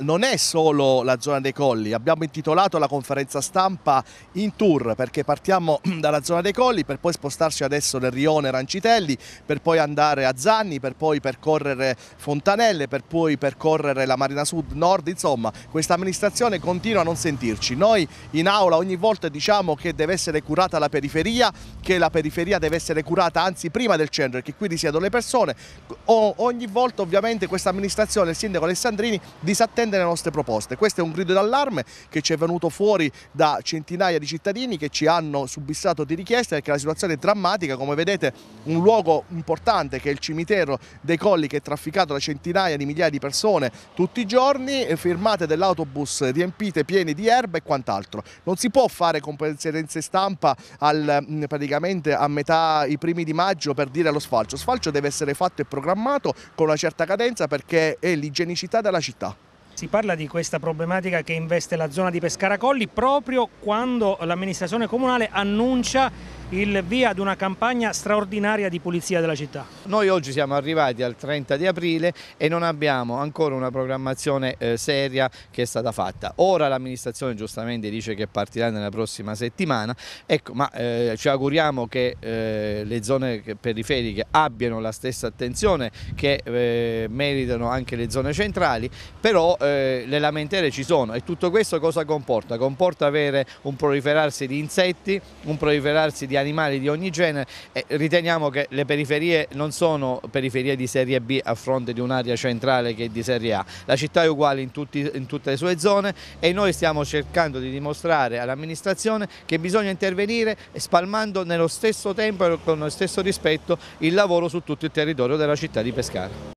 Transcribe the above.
non è solo la zona dei colli, abbiamo intitolato la conferenza stampa in tour perché partiamo dalla zona dei colli per poi spostarci adesso nel rione Rancitelli, per poi andare a Zanni, per poi percorrere Fontanelle, per poi percorrere la Marina Sud Nord, insomma questa amministrazione continua a non sentirci. Noi in aula ogni volta diciamo che deve essere curata la periferia, che la periferia deve essere curata anzi prima del centro, e che qui risiedono le persone. O ogni volta ovviamente questa amministrazione, il sindaco Alessandrini disattende difendere le nostre proposte. Questo è un grido d'allarme che ci è venuto fuori da centinaia di cittadini che ci hanno subissato di richieste perché la situazione è drammatica, come vedete un luogo importante che è il cimitero dei Colli che è trafficato da centinaia di migliaia di persone tutti i giorni, eh, firmate dell'autobus riempite piene di erba e quant'altro. Non si può fare conferenze stampa al, mm, praticamente a metà i primi di maggio per dire lo sfalcio, lo sfalcio deve essere fatto e programmato con una certa cadenza perché è l'igienicità della città. Si parla di questa problematica che investe la zona di Pescara Colli proprio quando l'amministrazione comunale annuncia il via ad una campagna straordinaria di pulizia della città. Noi oggi siamo arrivati al 30 di aprile e non abbiamo ancora una programmazione eh, seria che è stata fatta. Ora l'amministrazione giustamente dice che partirà nella prossima settimana, ecco, ma eh, ci auguriamo che eh, le zone periferiche abbiano la stessa attenzione che eh, meritano anche le zone centrali, però eh, le lamentele ci sono e tutto questo cosa comporta? Comporta avere un proliferarsi di insetti, un proliferarsi di animali di ogni genere e riteniamo che le periferie non sono periferie di serie B a fronte di un'area centrale che è di serie A. La città è uguale in, tutti, in tutte le sue zone e noi stiamo cercando di dimostrare all'amministrazione che bisogna intervenire spalmando nello stesso tempo e con lo stesso rispetto il lavoro su tutto il territorio della città di Pescara.